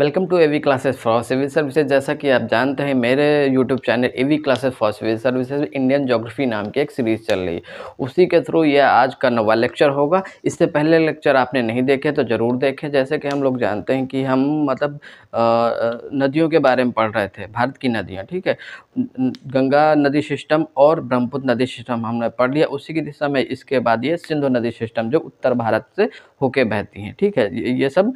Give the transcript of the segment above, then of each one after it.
welcome to AV classes for civil services जैसा कि आप जानते हैं मेरे YouTube channel AV classes for civil services Indian geography नाम की एक सीरीज चल रही है उसी के थ्रू यह आज का नवा लेक्चर होगा इससे पहले लेक्चर आपने नहीं देखे तो ज़रूर देखें जैसे कि हम लोग जानते हैं कि हम मतलब नदियों के बारे में पढ़ रहे थे भारत की नदियाँ ठीक है गंगा नदी सिस्टम और ब्रह्मपुत्र नदी सिस्टम हमने पढ़ लिया उसी की दिशा में इसके बाद ये सिंधु नदी सिस्टम जो उत्तर भारत से होके बहती हैं ठीक है ये सब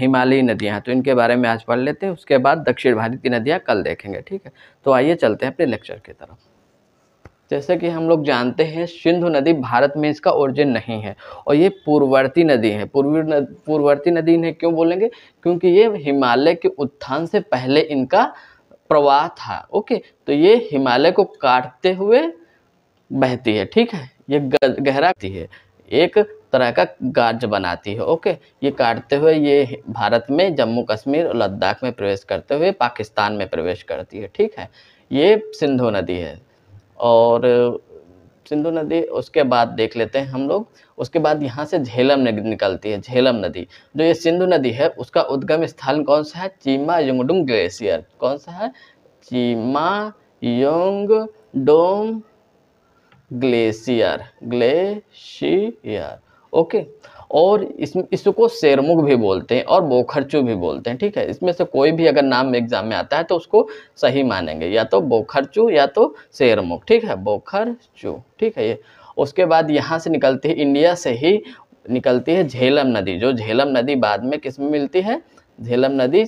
हिमालयी नदियाँ तो इनके बारे में आज पढ़ लेते हैं उसके बाद दक्षिण भारत की नदियाँ कल देखेंगे ठीक है तो आइए चलते हैं अपने लेक्चर की तरफ जैसे कि हम लोग जानते हैं सिंधु नदी भारत में इसका ओरिजिन नहीं है और ये पूर्ववर्ती नदी है पूर्वी न, पूर्ववर्ती नदी इन्हें क्यों बोलेंगे क्योंकि ये हिमालय के उत्थान से पहले इनका प्रवाह था ओके तो ये हिमालय को काटते हुए बहती है ठीक है ये गहराती है एक तरह का गार्ज बनाती है ओके ये काटते हुए ये भारत में जम्मू कश्मीर और लद्दाख में प्रवेश करते हुए पाकिस्तान में प्रवेश करती है ठीक है ये सिंधु नदी है और सिंधु नदी उसके बाद देख लेते हैं हम लोग उसके बाद यहाँ से झेलम नदी निकलती है झेलम नदी जो ये सिंधु नदी है उसका उद्गम स्थान कौन सा है चीमा योंगडुंग ग्लेशियर कौन सा है Chemayungdung glacier glacier okay और इस इसको शेरमुख भी बोलते हैं और बोखरचू भी बोलते हैं ठीक है इसमें से कोई भी अगर नाम एग्जाम में आता है तो उसको सही मानेंगे या तो बोखरचू या तो शेरमुख ठीक है बोखरचू ठीक है ये उसके बाद यहाँ से निकलती है इंडिया से ही निकलती है झेलम नदी जो झेलम नदी बाद में किस में मिलती है झेलम नदी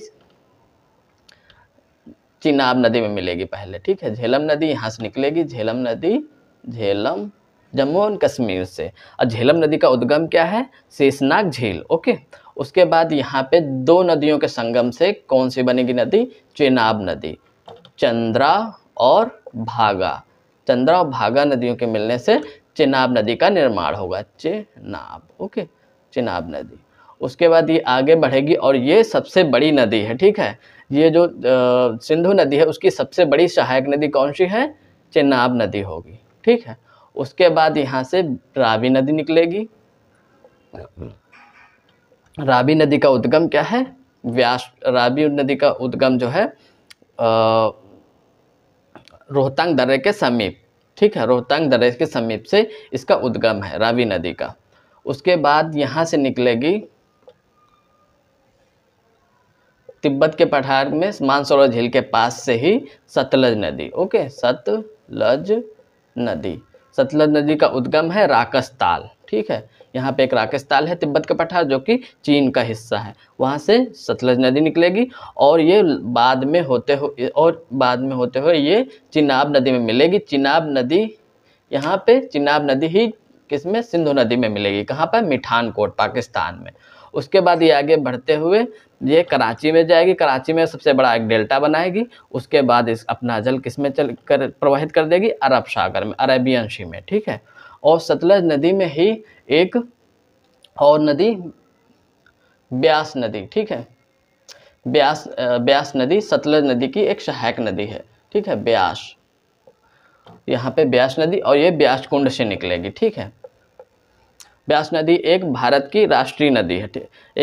चिनाब नदी में मिलेगी पहले ठीक है झेलम नदी यहाँ से निकलेगी झेलम नदी झेलम जम्मू एंड कश्मीर से और झेलम नदी का उद्गम क्या है शेषनाग झील ओके उसके बाद यहाँ पे दो नदियों के संगम से कौन सी बनेगी नदी चेनाब नदी चंद्रा और भागा चंद्रा और भागा नदियों के मिलने से चेनाब नदी का निर्माण होगा चेनाब ओके चेनाब नदी उसके बाद ये आगे बढ़ेगी और ये सबसे बड़ी नदी है ठीक है ये जो सिंधु नदी है उसकी सबसे बड़ी सहायक नदी कौन सी है चेनाब नदी होगी ठीक है उसके बाद यहाँ से रावी नदी निकलेगी रावी नदी का उद्गम क्या है व्यास रावी नदी का उद्गम जो है रोहतांग दर्रे के समीप ठीक है रोहतांग दर्रे के समीप से इसका उद्गम है रावी नदी का उसके बाद यहाँ से निकलेगी तिब्बत के पठार में मानसरोवर झील के पास से ही सतलज नदी ओके सतलज नदी सतलज नदी का उद्गम है राकस ताल ठीक है यहाँ पे एक राकेश ताल है तिब्बत का पठार जो कि चीन का हिस्सा है वहाँ से सतलज नदी निकलेगी और ये बाद में होते हो, और बाद में होते हुए ये चिनाब नदी में मिलेगी चिनाब नदी यहाँ पे चिनाब नदी ही किसमें सिंधु नदी में मिलेगी कहाँ पर मिठानकोट पाकिस्तान में उसके बाद ये आगे बढ़ते हुए ये कराची में जाएगी कराची में सबसे बड़ा एक डेल्टा बनाएगी उसके बाद इस अपना जल किस में चल कर प्रवाहित कर देगी अरब सागर में अरेबियन सी में ठीक है और सतलज नदी में ही एक और नदी ब्यास नदी ठीक है ब्यास ब्यास नदी सतलज नदी की एक सहायक नदी है ठीक है ब्यास यहाँ पे ब्यास नदी और ये ब्यास कुंड से निकलेगी ठीक है ब्यास नदी एक भारत की राष्ट्रीय नदी है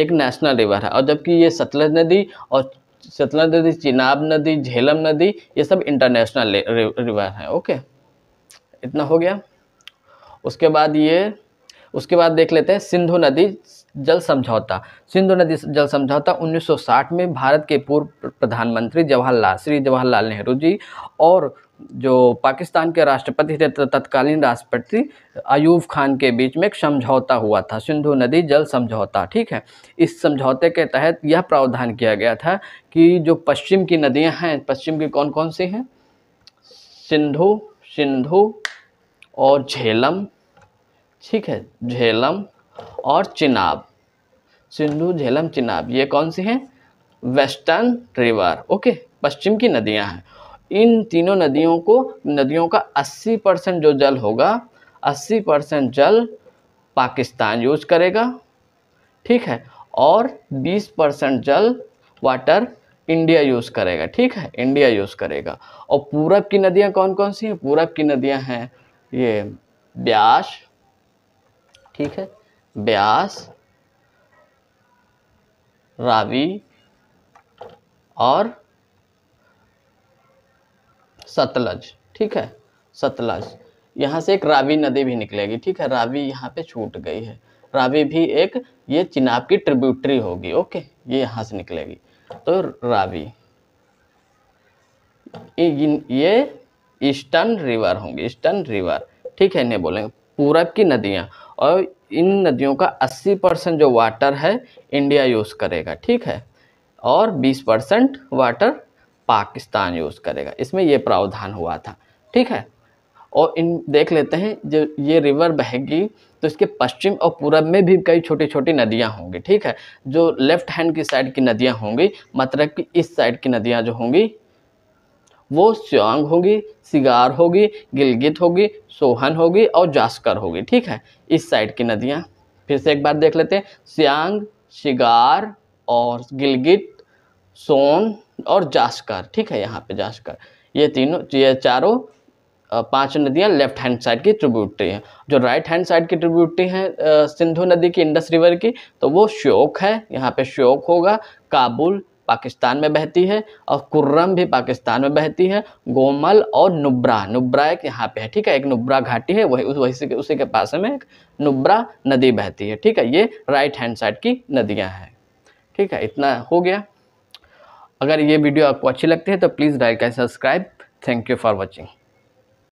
एक नेशनल रिवर है और जबकि ये सतलज नदी और सतलज नदी चिनाब नदी झेलम नदी ये सब इंटरनेशनल रिवर हैं ओके इतना हो गया उसके बाद ये उसके बाद देख लेते हैं सिंधु नदी जल समझौता सिंधु नदी जल समझौता 1960 में भारत के पूर्व प्रधानमंत्री जवाहरलाल श्री जवाहरलाल नेहरू जी और जो पाकिस्तान के राष्ट्रपति थे तत्कालीन राष्ट्रपति अयूब खान के बीच में एक समझौता हुआ था सिंधु नदी जल समझौता ठीक है इस समझौते के तहत यह प्रावधान किया गया था कि जो पश्चिम की नदियां हैं पश्चिम की कौन कौन सी हैं सिंधु सिंधु और झेलम ठीक है झेलम और चिनाब सिंधु झेलम चिनाब ये कौन सी हैं वेस्टर्न रिवर ओके पश्चिम की नदियाँ हैं इन तीनों नदियों को नदियों का 80 परसेंट जो जल होगा 80 परसेंट जल पाकिस्तान यूज करेगा ठीक है और 20 परसेंट जल वाटर इंडिया यूज़ करेगा ठीक है इंडिया यूज़ करेगा और पूरब की नदियाँ कौन कौन सी हैं पूरब की नदियाँ हैं ये ब्यास ठीक है ब्यास रावी और सतलज ठीक है सतलज यहाँ से एक रावी नदी भी निकलेगी ठीक है रावी यहाँ पे छूट गई है रावी भी एक ये चिनाब की ट्रिब्यूटरी होगी ओके ये यहाँ से निकलेगी तो रावी ये ईस्टर्न रिवर होंगे ईस्टर्न रिवर ठीक है इन्हें बोलेंगे पूरब की नदियाँ और इन नदियों का 80 परसेंट जो वाटर है इंडिया यूज़ करेगा ठीक है और 20 परसेंट वाटर पाकिस्तान यूज़ करेगा इसमें ये प्रावधान हुआ था ठीक है और इन देख लेते हैं जो ये रिवर बहेगी तो इसके पश्चिम और पूरब में भी कई छोटी छोटी नदियाँ होंगी ठीक है जो लेफ्ट हैंड की साइड की नदियाँ होंगी मतलब कि इस साइड की नदियाँ जो होंगी वो सियांग होगी सिगार होगी गिलगित होगी सोहन होगी और जास्कर होगी ठीक है इस साइड की नदियाँ फिर से एक बार देख लेते हैं सियांग शिगार और गिलगित सोन और जास्कर ठीक है यहाँ पे जास्कर ये तीनों ये चारों पांच नदियाँ लेफ्ट हैंड साइड की ट्रिब्यूटरी हैं जो राइट हैंड साइड की ट्रिब्यूटरी हैं सिंधु नदी की इंडस रिवर की तो वो श्योक है यहाँ पे श्योक होगा काबुल पाकिस्तान में बहती है और कुर्रम भी पाकिस्तान में बहती है गोमल और नुब्रा नुब्रा एक यहाँ पे है ठीक है एक नुब्रा घाटी है वही उस वही उसी के पास में एक नुब्रा नदी बहती है ठीक है ये राइट हैंड साइड की नदियाँ हैं ठीक है इतना हो गया अगर ये वीडियो आपको अच्छी लगती है तो please like and subscribe thank you for watching